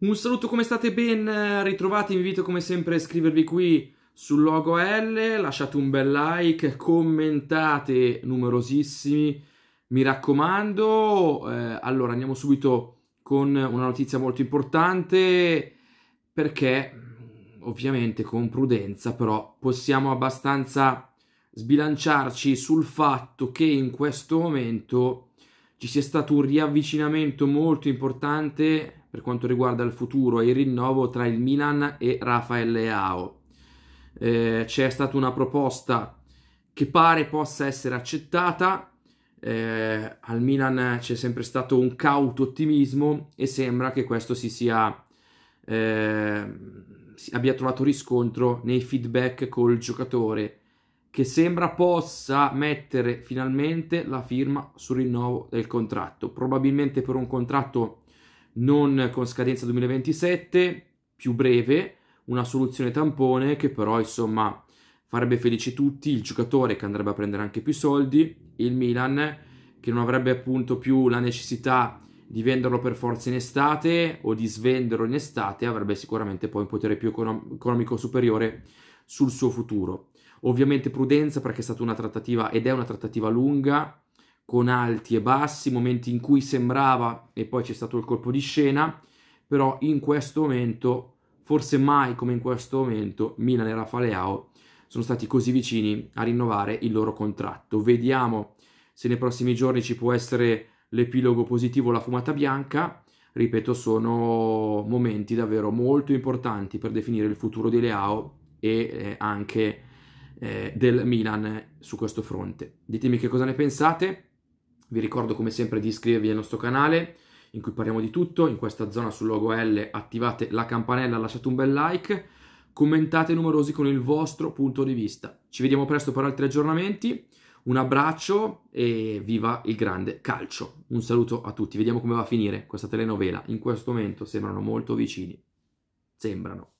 Un saluto, come state ben eh, ritrovati? Vi invito come sempre a iscrivervi qui sul logo L, lasciate un bel like, commentate numerosissimi, mi raccomando. Eh, allora, andiamo subito con una notizia molto importante perché ovviamente con prudenza, però possiamo abbastanza sbilanciarci sul fatto che in questo momento ci sia stato un riavvicinamento molto importante per quanto riguarda il futuro e il rinnovo tra il Milan e Rafael Leao. Eh, c'è stata una proposta che pare possa essere accettata. Eh, al Milan c'è sempre stato un cauto ottimismo e sembra che questo si sia eh, abbia trovato riscontro nei feedback col giocatore che sembra possa mettere finalmente la firma sul rinnovo del contratto probabilmente per un contratto non con scadenza 2027, più breve, una soluzione tampone che però insomma farebbe felici tutti, il giocatore che andrebbe a prendere anche più soldi, il Milan che non avrebbe appunto più la necessità di venderlo per forza in estate o di svenderlo in estate, avrebbe sicuramente poi un potere più economico superiore sul suo futuro. Ovviamente prudenza perché è stata una trattativa ed è una trattativa lunga, con alti e bassi, momenti in cui sembrava e poi c'è stato il colpo di scena, però in questo momento, forse mai come in questo momento, Milan e Rafa sono stati così vicini a rinnovare il loro contratto. Vediamo se nei prossimi giorni ci può essere l'epilogo positivo, la fumata bianca. Ripeto, sono momenti davvero molto importanti per definire il futuro di Leao e eh, anche eh, del Milan su questo fronte. Ditemi che cosa ne pensate. Vi ricordo come sempre di iscrivervi al nostro canale in cui parliamo di tutto, in questa zona sul logo L attivate la campanella, lasciate un bel like, commentate numerosi con il vostro punto di vista. Ci vediamo presto per altri aggiornamenti, un abbraccio e viva il grande calcio. Un saluto a tutti, vediamo come va a finire questa telenovela, in questo momento sembrano molto vicini, sembrano.